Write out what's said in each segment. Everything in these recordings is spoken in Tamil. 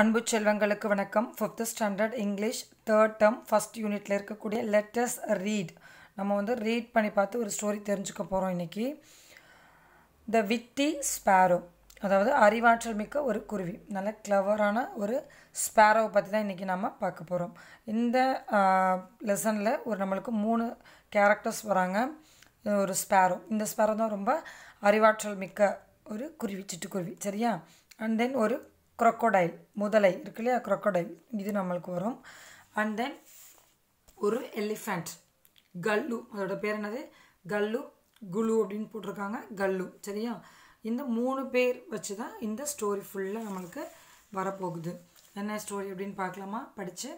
அன்பு செல்வங்களுக்கு வணக்கம் fifth standard English third term first யூனிட்டில் இருக்கக்கூடிய லெட்டஸ்ட் ரீட் நம்ம வந்து ரீட் பண்ணி பார்த்து ஒரு ஸ்டோரி தெரிஞ்சுக்க போகிறோம் இன்றைக்கி த விட்டி ஸ்பேரோ அதாவது அறிவாற்றல் மிக்க ஒரு குருவி நல்ல கிளவரான ஒரு ஸ்பேரோவை பற்றி தான் இன்றைக்கி நம்ம பார்க்க போகிறோம் இந்த லெசனில் ஒரு நம்மளுக்கு மூணு கேரக்டர்ஸ் வராங்க ஒரு ஸ்பேரோ இந்த ஸ்பேரோ தான் ரொம்ப அறிவாற்றல் மிக்க ஒரு குருவி சிட்டுக்குருவி சரியா அண்ட் தென் ஒரு க்ரொக்கோடைல் முதலை இருக்கு இல்லையா க்ரொக்கோடைல் இது நம்மளுக்கு வரும் அண்ட் தென் ஒரு எலிஃபண்ட் கல்லு அதோட பேர் என்னது கல்லு குலு அப்படின்னு போட்டிருக்காங்க கல்லு சரியா இந்த மூணு பேர் வச்சு தான் இந்த ஸ்டோரி ஃபுல்லாக நம்மளுக்கு வரப்போகுது என்ன ஸ்டோரி அப்படின்னு பார்க்கலாமா படித்து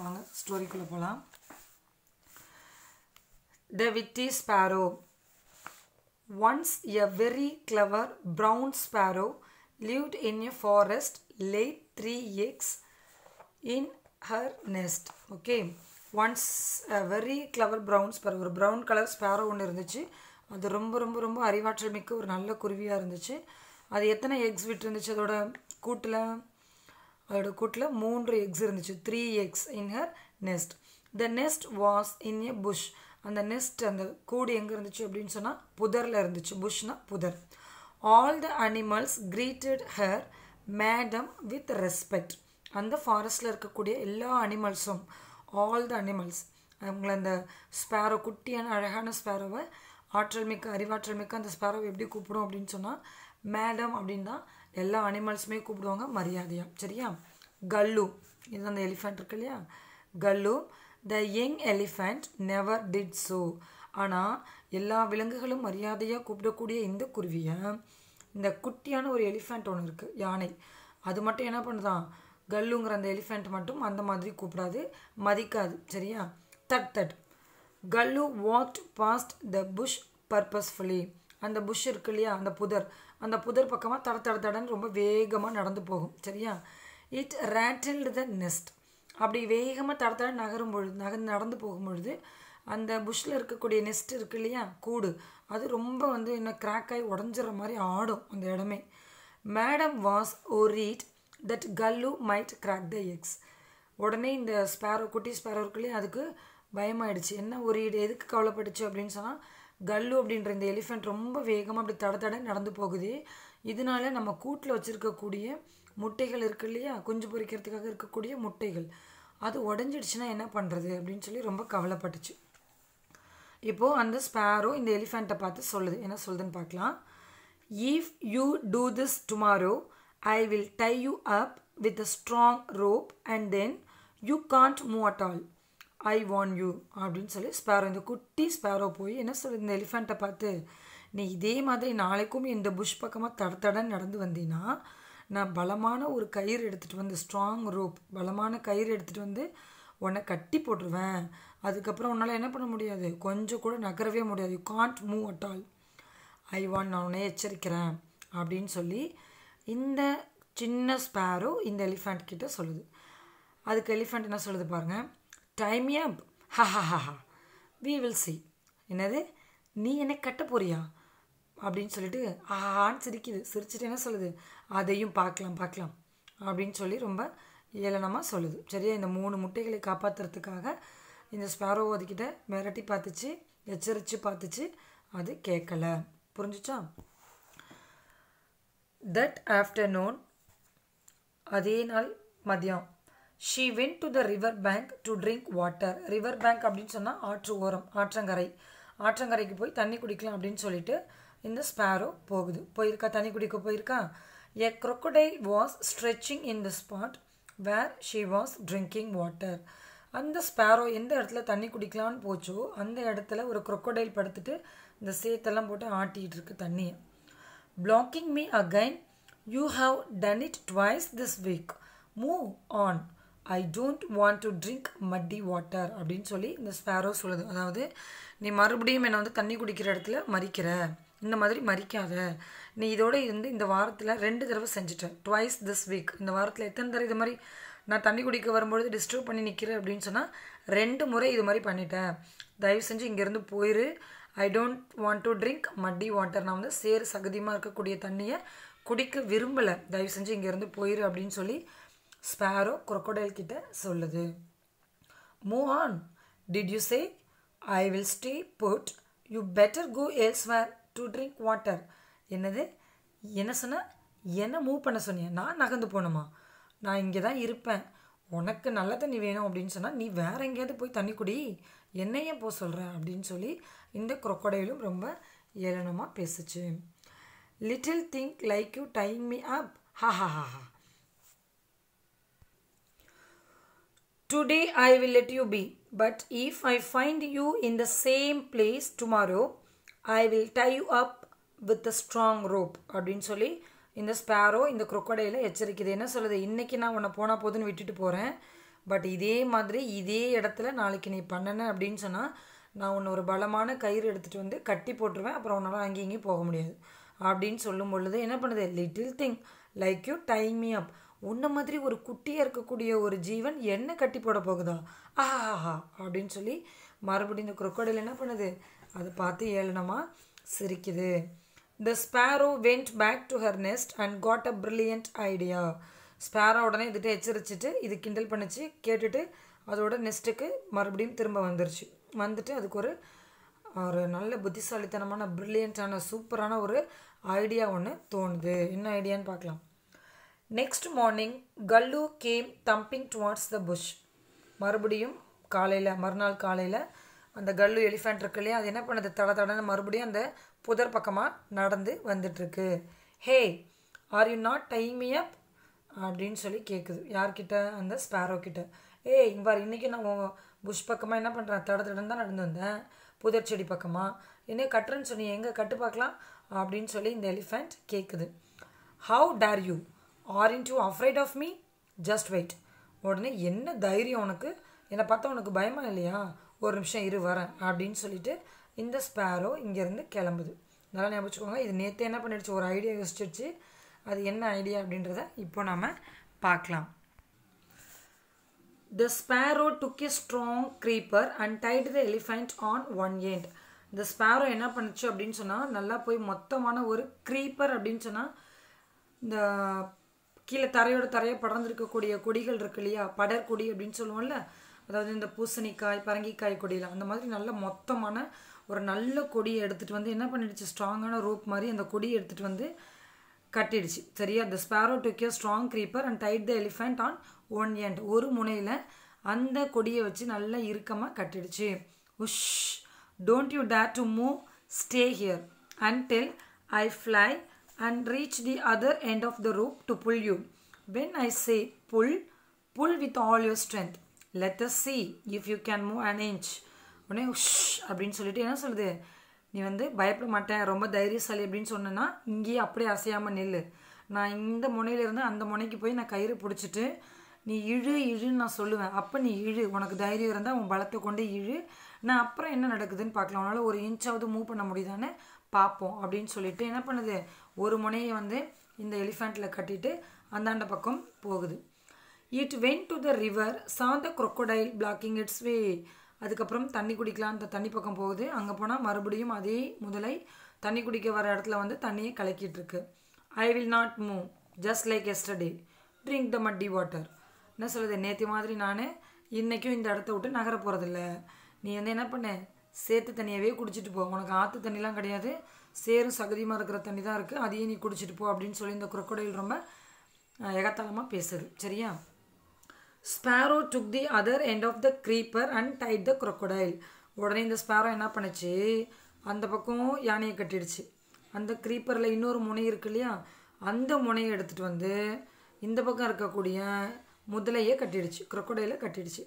வாங்க ஸ்டோரிக்குள்ளே போகலாம் the witty sparrow once a very clever brown sparrow lived in a forest laid three eggs in her nest okay once very clever brown sparrow ஒரு ப்ரௌன் கலர் ஸ்பேரோ ஒன்று இருந்துச்சு அது ரொம்ப ரொம்ப ரொம்ப அறிவாற்றல் மிக்க ஒரு நல்ல குருவியாக இருந்துச்சு அது எத்தனை எக்ஸ் விட்டுருந்துச்சு அதோட கூட்டில் அதோட கூட்டில் மூன்று எக்ஸ் இருந்துச்சு three eggs in her nest the nest was in a bush அந்த நெஸ்ட் அந்த கூடு எங்கே இருந்துச்சு அப்படின்னு சொன்னால் புதரில் இருந்துச்சு புஷ்னா புதர் all the animals greeted her madam with respect அந்த ஃபாரஸ்ட்டில் இருக்கக்கூடிய எல்லா அனிமல்ஸும் ஆல் த அனிமல்ஸ் அவங்கள அந்த ஸ்பேரோ குட்டியான அழகான ஸ்பேரோவை ஆற்றல் மிக்க அறிவாற்றல் மிக்க அந்த ஸ்பேரோவை எப்படி கூப்பிடும் அப்படின்னு சொன்னால் மேடம் அப்படின்னா எல்லா அனிமல்ஸுமே கூப்பிடுவாங்க மரியாதையாக சரியா கல்லு இது அந்த எலிஃபெண்ட் இருக்கு இல்லையா Kallu the young elephant never did so ஆனால் எல்லா விலங்குகளும் மரியாதையாக கூப்பிடக்கூடிய இந்த குருவியை இந்த குட்டியான ஒரு எலிஃபெண்ட் ஒன்று இருக்குது யானை அது மட்டும் என்ன பண்ணுதான் கல்லுங்கிற அந்த எலிஃபெண்ட் மட்டும் அந்த மாதிரி கூப்பிடாது மதிக்காது சரியா that that Kallu walked past the bush purposefully அந்த புஷ் இருக்கு இல்லையா அந்த புதர் அந்த புதர் பக்கமாக தட தட தடன்னு ரொம்ப வேகமாக நடந்து போகும் சரியா இட் ரேட்டில்டு த நெஸ்ட் அப்படி வேகமாக தட தட நகரும் பொழுது நக நடந்து போகும் பொழுது அந்த புஷ்ஷில் இருக்கக்கூடிய நெஸ்ட் இருக்கு இல்லையா கூடு அது ரொம்ப வந்து என்ன ஆகி உடஞ்சிற மாதிரி ஆடும் அந்த இடமே madam was worried that Kallu might crack the eggs உடனே இந்த ஸ்பேரோ குட்டி ஸ்பேரோ இருக்குல்லையே அதுக்கு பயமாயிடுச்சு என்ன ஒரு ஈடு எதுக்கு கவலைப்பட்டுச்சு அப்படின்னு சொன்னால் கல்லு அப்படின்ற இந்த எலிஃபெண்ட் ரொம்ப வேகமாக அப்படி தட தட நடந்து போகுது இதனால நம்ம கூட்டில் வச்சுருக்கக்கூடிய முட்டைகள் இருக்கு இல்லையா குஞ்சு பொறிக்கிறதுக்காக இருக்கக்கூடிய முட்டைகள் அது உடஞ்சிடுச்சுன்னா என்ன பண்ணுறது அப்படின்னு சொல்லி ரொம்ப கவலைப்பட்டுச்சு இப்போது அந்த ஸ்பேரோ இந்த எலிஃபெண்ட்டை பார்த்து சொல்லுது என்ன சொல்லுதுன்னு பார்க்கலாம் if you do this tomorrow I will tie you up with a strong rope and then you can't move at all I warn you அப்படின்னு சொல்லி ஸ்பேரோ இந்த குட்டி ஸ்பேரோ போய் என்ன சொல்லுது இந்த எலிஃபெண்ட்டை பார்த்து நீ இதே மாதிரி நாளைக்கும் இந்த புஷ் பக்கமாக தட தடன்னு நடந்து வந்தீங்கன்னா நான் பலமான ஒரு கயிறு எடுத்துகிட்டு வந்து ஸ்ட்ராங் ரோப் பலமான கயிறு எடுத்துகிட்டு வந்து உன்னை கட்டி போட்டுருவேன் அதுக்கப்புறம் உன்னால் என்ன பண்ண முடியாது கொஞ்சம் கூட நகரவே முடியாது you can't move at all I warn நான் உன்னை எச்சரிக்கிறேன் அப்படின்னு சொல்லி இந்த சின்ன ஸ்பேரோ இந்த எலிஃபண்ட் கிட்டே சொல்லுது அதுக்கு எலிஃபண்ட் என்ன சொல்லுது பாருங்கள் டைம் ஏப் ஹஹஹஹா வி வில் சி என்னது நீ என்னை கட்ட போறியா அப்படின்னு சொல்லிட்டு ஆஹான்னு சிரிக்குது சிரிச்சுட்டு என்ன சொல்லுது அதையும் பார்க்கலாம் பார்க்கலாம் அப்படின்னு சொல்லி ரொம்ப ஏளனமாக சொல்லுது சரியா இந்த மூணு முட்டைகளை காப்பாற்றுறதுக்காக இந்த ஸ்பேரோ அதுக்கிட்ட மிரட்டி பார்த்துச்சு எச்சரித்து பார்த்துச்சு அது கேட்கல புரிஞ்சுச்சா தட் ஆஃப்டர்நூன் அதே நாள் மதியம் she went to the river bank to drink water river bank அப்படின்னு சொன்னால் ஆற்று ஓரம் ஆற்றங்கரை ஆற்றங்கரைக்கு போய் தண்ணி குடிக்கலாம் அப்படின்னு சொல்லிட்டு இந்த ஸ்பேரோ போகுது போயிருக்கா தண்ணி குடிக்க போயிருக்கா a crocodile was stretching in the spot where she was drinking water அந்த ஸ்பேரோ எந்த இடத்துல தண்ணி குடிக்கலான்னு போச்சோ அந்த இடத்துல ஒரு க்ரொக்கோடைல் படுத்துட்டு இந்த சேத்தெல்லாம் போட்டு ஆட்டிகிட்டு இருக்கு தண்ணியை blocking me again you have done it twice this week move on I don't want to drink muddy water அப்படின்னு சொல்லி இந்த ஸ்பேரோ சொல்லுது அதாவது நீ மறுபடியும் என்னை வந்து தண்ணி குடிக்கிற இடத்துல மறிக்கிற இந்த மாதிரி மறிக்காத நீ இதோடு இருந்து இந்த வாரத்தில் ரெண்டு தடவை செஞ்சுட்ட ட்வைஸ் திஸ் வீக் இந்த வாரத்தில் எத்தனை தடவை இது மாதிரி நான் தண்ணி குடிக்க வரும்பொழுது டிஸ்டர்ப் பண்ணி நிற்கிறேன் அப்படின்னு சொன்னால் ரெண்டு முறை இது மாதிரி பண்ணிட்டேன் தயவு செஞ்சு இங்கேருந்து போயிரு I don't want to drink muddy water நான் வந்து சேறு சகதியமாக இருக்கக்கூடிய தண்ணியை குடிக்க விரும்பலை தயவு செஞ்சு இங்கேருந்து போயிரு அப்படின்னு சொல்லி ஸ்பேரோ குரொக்கோடைல் கிட்ட சொல்லுது move on did you say I will stay but you better go elsewhere to drink water என்னது என்ன சொன்ன என்ன மூவ் பண்ண சொன்னியே நான் நகர்ந்து போகணுமா நான் இங்கே தான் இருப்பேன் உனக்கு நல்ல தண்ணி வேணும் அப்படின்னு சொன்னால் நீ வேற எங்கேயாவது போய் தண்ணி குடி என்னையே போக சொல்கிற அப்படின்னு சொல்லி இந்த குரொக்கடையிலும் ரொம்ப ஏளனமாக பேசுச்சு little thing like you tie me up ha ha ha ha today I will let you be but if I find you in the same place tomorrow I will tie you up with a strong rope அப்படின்னு சொல்லி இந்த ஸ்பேரோ இந்த குரொக்கடையில் எச்சரிக்கிது என்ன சொல்லுது இன்றைக்கி நான் உன்னை போனால் போதுன்னு விட்டுட்டு போகிறேன் பட் இதே மாதிரி இதே இடத்துல நாளைக்கு நீ பண்ணன அப்படின்னு சொன்னால் நான் உன்னை ஒரு பலமான கயிறு எடுத்துகிட்டு வந்து கட்டி போட்டுருவேன் அப்புறம் உன்னால் அங்கேயும் இங்கேயும் போக முடியாது அப்படின்னு சொல்லும் பொழுது என்ன பண்ணுது little thing like you me up உன்ன மாதிரி ஒரு குட்டியாக இருக்கக்கூடிய ஒரு ஜீவன் என்ன கட்டி போட போகுதா ஆஹாஹா அப்படின்னு சொல்லி மறுபடியும் இந்த குரொக்கடையில் என்ன பண்ணுது அதை பார்த்து ஏழனமாக சிரிக்குது the sparrow went back to her nest and got a brilliant idea sparrow உடனே இதுகிட்ட எச்சரிச்சுட்டு இது கிண்டல் பண்ணிச்சு கேட்டுட்டு அதோட நெஸ்ட்டுக்கு மறுபடியும் திரும்ப வந்துருச்சு வந்துட்டு அதுக்கு ஒரு ஒரு நல்ல புத்திசாலித்தனமான ப்ரில்லியண்ட்டான சூப்பரான ஒரு ஐடியா ஒன்று தோணுது என்ன ஐடியான்னு பார்க்கலாம் next morning Kallu came thumping towards the bush மறுபடியும் காலையில் மறுநாள் காலையில் அந்த கல்லு எலிஃபெண்ட் இருக்கு இல்லையா அது என்ன பண்ணுது தட தடன்னு மறுபடியும் அந்த புதர் பக்கமாக நடந்து வந்துட்டுருக்கு hey are you not tie me up அப்படின்னு சொல்லி கேட்குது யார்கிட்ட அந்த ஸ்பேரோ கிட்ட ஏய் இங்கே பாரு இன்றைக்கி நான் புஷ் பக்கமாக என்ன பண்ணுறேன் தட தடன்னு தான் நடந்து வந்தேன் புதர் செடி பக்கமாக என்ன கட்டுறேன்னு சொன்னி எங்கே கட்டு பார்க்கலாம் அப்படின்னு சொல்லி இந்த எலிஃபெண்ட் கேட்குது how dare you are in too afraid of me just wait உடனே என்ன தைரியம் உனக்கு என்னை பார்த்தா உனக்கு பயமா இல்லையா ஒரு நிமிஷம் இரு வரேன் அப்படின்னு சொல்லிட்டு இந்த ஸ்பேரோ இங்கேருந்து கிளம்புது நல்லா ஞாபகம் வச்சுக்கோங்க இது நேற்று என்ன பண்ணிடுச்சு ஒரு ஐடியா யோசிச்சிருச்சு அது என்ன ஐடியா அப்படின்றத இப்போ நாம் பார்க்கலாம் the sparrow took a strong creeper and tied the elephant on one end இந்த ஸ்பேரோ என்ன பண்ணுச்சு அப்படின்னு சொன்னால் நல்லா போய் மொத்தமான ஒரு க்ரீப்பர் அப்படின்னு சொன்னால் இந்த கீழே தரையோட தரையை படர்ந்துருக்கக்கூடிய கொடிகள் இருக்கு இல்லையா படர்கொடி அப்படின்னு சொல்லுவோம்ல அதாவது இந்த பூசணிக்காய் பரங்கிக்காய் கொடியெல்லாம் அந்த மாதிரி நல்ல மொத்தமான ஒரு நல்ல கொடியை எடுத்துகிட்டு வந்து என்ன பண்ணிடுச்சு ஸ்ட்ராங்கான ரூப் மாதிரி அந்த கொடியை எடுத்துகிட்டு வந்து கட்டிடுச்சு சரியா the sparrow took a strong creeper and tied the elephant on one end ஒரு முனையில் அந்த கொடியை வச்சு நல்லா இறுக்கமாக கட்டிடுச்சு உஷ் don't you dare to move stay here until I fly and reach the other end of the rope to pull you when I say pull pull with all your strength let us see if you can move an inch உடனே உஷ் அப்படின்னு சொல்லிட்டு என்ன சொல்லுது நீ வந்து பயப்பட மாட்டேன் ரொம்ப தைரியசாலி அப்படின்னு சொன்னேன்னா இங்கேயே அப்படியே அசையாமல் நெல் நான் இந்த முனையிலேருந்து அந்த முனைக்கு போய் நான் கயிறு பிடிச்சிட்டு நீ இழு இழுன்னு நான் சொல்லுவேன் அப்போ நீ இழு உனக்கு தைரியம் இருந்தால் உன் பலத்தை கொண்டு இழு நான் அப்புறம் என்ன நடக்குதுன்னு பார்க்கலாம் உன்னால் ஒரு இன்ச்சாவது மூவ் பண்ண முடியுதானே பார்ப்போம் அப்படின்னு சொல்லிட்டு என்ன பண்ணுது ஒரு முனையை வந்து இந்த எலிஃபெண்ட்டில் கட்டிட்டு அந்தாண்ட பக்கம் போகுது it went to the river saw the crocodile blocking its way அதுக்கப்புறம் தண்ணி குடிக்கலாம் அந்த தண்ணி பக்கம் போகுது அங்கே போனால் மறுபடியும் அதே முதலை தண்ணி குடிக்க வர இடத்துல வந்து தண்ணியை கலக்கிட்டு இருக்கு I will not move just like yesterday drink the muddy water என்ன சொல்லுது நேற்று மாதிரி நான் இன்றைக்கும் இந்த இடத்த விட்டு நகர போகிறதில்ல நீ வந்து என்ன பண்ண சேத்து தண்ணியவே குடிச்சிட்டு போ உனக்கு ஆற்று தண்ணிலாம் கிடையாது சேரும் சகதியமாக இருக்கிற தண்ணி தான் இருக்குது அதையே நீ குடிச்சிட்டு போ அப்படின்னு சொல்லி இந்த குரக்கொடையில் ரொம்ப எகத்தாளமாக பேசுது சரியா sparrow took the other end of the creeper and tied the crocodile உடனே இந்த ஸ்பேரோ என்ன பண்ணுச்சு அந்த பக்கம் யானையை கட்டிடுச்சு அந்த க்ரீப்பரில் இன்னொரு முனை இருக்கு இல்லையா அந்த முனையை எடுத்துகிட்டு வந்து இந்த பக்கம் இருக்கக்கூடிய முதலையே கட்டிடுச்சு க்ரொக்கடையில கட்டிடுச்சு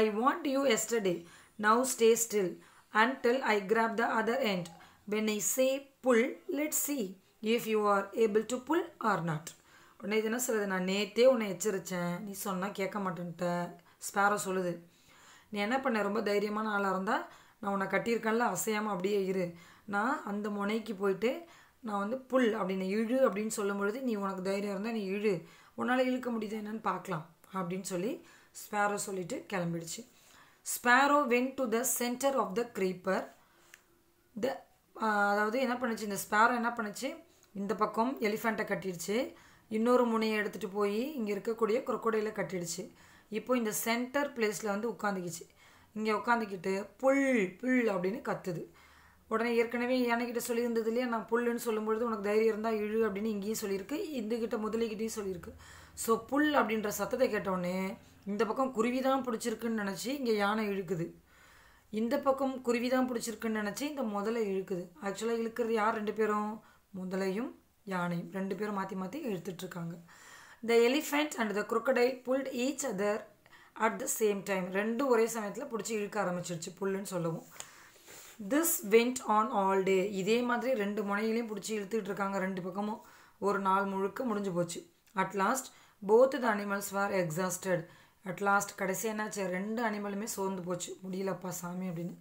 I want you yesterday now stay still until I grab the other end when I say pull let see if you are able to pull or not உன்னை இது என்ன சொல்லுது நான் நேற்றே உன்னை எச்சரித்தேன் நீ சொன்னால் கேட்க மாட்டேன்ட்ட ஸ்பேரோ சொல்லுது நீ என்ன பண்ண ரொம்ப தைரியமான ஆளாக இருந்தால் நான் உன்னை கட்டியிருக்கேன்ல அசையாமல் அப்படியே இரு நான் அந்த முனைக்கு போயிட்டு நான் வந்து புல் அப்படின்னு இழு அப்படின்னு சொல்லும் பொழுது நீ உனக்கு தைரியம் இருந்தால் நீ இழு உன்னால் இழுக்க முடியுது என்னன்னு பார்க்கலாம் அப்படின்னு சொல்லி ஸ்பேரோ சொல்லிட்டு கிளம்பிடுச்சு sparrow went to the centre of the creeper the அதாவது என்ன பண்ணுச்சு இந்த ஸ்பேரோ என்ன பண்ணுச்சு இந்த பக்கம் எலிஃபெண்ட்டை கட்டிடுச்சு இன்னொரு முனையை எடுத்துகிட்டு போய் இங்கே இருக்கக்கூடிய குரக்கொடையில் கட்டிடுச்சு இப்போ இந்த சென்டர் பிளேஸில் வந்து உட்காந்துக்கிச்சு இங்கே உட்காந்துக்கிட்டு புல் புல் அப்படின்னு கத்துது உடனே ஏற்கனவே யானைக்கிட்ட சொல்லியிருந்தது இல்லையா நான் புல்லுன்னு சொல்லும்பொழுது உனக்கு தைரியம் இருந்தால் இழு அப்படின்னு இங்கேயும் சொல்லியிருக்கு இந்துக்கிட்ட முதலிக்கிட்டையும் சொல்லியிருக்கு ஸோ புல் அப்படின்ற சத்தத்தை கேட்டோடனே இந்த பக்கம் குருவி தான் பிடிச்சிருக்குன்னு நினச்சி இங்கே யானை இழுக்குது இந்த பக்கம் குருவி தான் பிடிச்சிருக்குன்னு நினச்சி இந்த முதலை இழுக்குது ஆக்சுவலாக இழுக்கிறது யார் ரெண்டு பேரும் முதலையும் யானையும் ரெண்டு பேரும் மாற்றி மாற்றி இழுத்துட்ருக்காங்க the elephant and the crocodile pulled each other at the same time ரெண்டும் ஒரே சமயத்தில் பிடிச்சி இழுக்க ஆரம்பிச்சிருச்சு புல்லுன்னு சொல்லவும் this went on all day இதே மாதிரி ரெண்டு முனையிலையும் பிடிச்சி இழுத்துக்கிட்டு இருக்காங்க ரெண்டு பக்கமும் ஒரு நாள் முழுக்க முடிஞ்சு போச்சு at last both the animals were exhausted at last கடைசி என்னாச்சு ரெண்டு அனிமலுமே சோர்ந்து போச்சு முடியலப்பா சாமி அப்படின்னு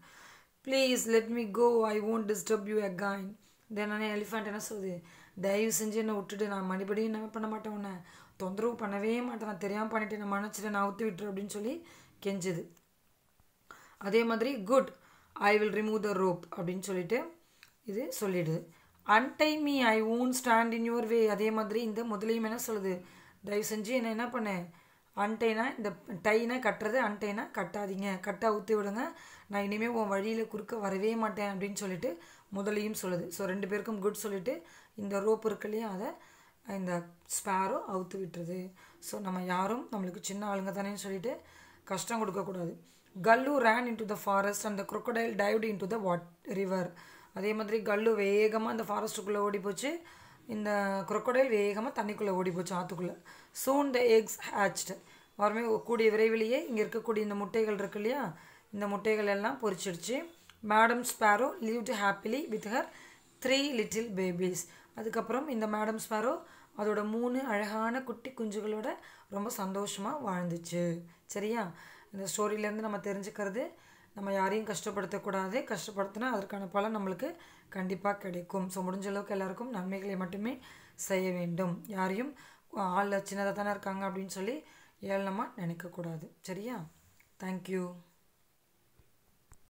please let me go I won't disturb you again then ஆனால் எலிஃபெண்ட் என்ன சொல்லுது தயவு செஞ்சு என்னை விட்டுட்டு நான் மறுபடியும் என்ன பண்ண மாட்டேன் உன்னை தொந்தரவு பண்ணவே மாட்டேன் நான் தெரியாமல் பண்ணிட்டு நான் மன்னிச்சிட்டு நான் ஊற்றி விட்டுரு அப்படின்னு சொல்லி கெஞ்சுது அதே மாதிரி good I will remove the rope அப்படின்னு சொல்லிட்டு இது சொல்லிடுது untie me I won't stand in your way அதே மாதிரி இந்த முதலையும் என்ன சொல்லுது தயவு செஞ்சு என்ன என்ன பண்ணு அன்டைனா இந்த டைனா கட்டுறது அன்டைனா கட்டாதீங்க கட்டாக ஊற்றி விடுங்க நான் இனிமேல் உன் வழியில் குறுக்க வரவே மாட்டேன் அப்படின்னு சொல்லிட்டு முதலையும் சொல்லுது ஸோ ரெண்டு பேருக்கும் குட் சொல்லிவிட்டு இந்த ரோப் இருக்கு அதை இந்த ஸ்பேரோ அவுத்து விட்டுருது ஸோ நம்ம யாரும் நம்மளுக்கு சின்ன ஆளுங்க தானேன்னு சொல்லிட்டு கஷ்டம் கொடுக்கக்கூடாது Kallu ran to the forest அந்த crocodile dived to the what river அதே மாதிரி கல்லு வேகமாக அந்த ஃபாரஸ்ட்டுக்குள்ளே ஓடி போச்சு இந்த குரொக்கடைல் வேகமாக தண்ணிக்குள்ளே ஓடி போச்சு ஆற்றுக்குள்ளே சூன் த எக்ஸ் ஹேச்டு வரமே கூடிய விரைவிலேயே இங்கே இருக்கக்கூடிய இந்த முட்டைகள் இருக்கு இல்லையா இந்த முட்டைகள் எல்லாம் பொறிச்சிடுச்சு madam sparrow lived happily with her three little babies அதுக்கப்புறம் இந்த மேடம் ஸ்பாரோ அதோட மூணு அழகான குட்டி குஞ்சுகளோட ரொம்ப சந்தோஷமாக வாழ்ந்துச்சு சரியா இந்த ஸ்டோரியிலேருந்து நம்ம தெரிஞ்சுக்கிறது நம்ம யாரையும் கஷ்டப்படுத்தக்கூடாது கஷ்டப்படுத்தினா அதற்கான பலன் நம்மளுக்கு கண்டிப்பாக கிடைக்கும் ஸோ முடிஞ்ச அளவுக்கு எல்லாருக்கும் நன்மைகளை மட்டுமே செய்ய வேண்டும் யாரையும் ஆள் சின்னதாக தானே இருக்காங்க அப்படின்னு சொல்லி ஏழனமாக நினைக்கக்கூடாது சரியா தேங்க்யூ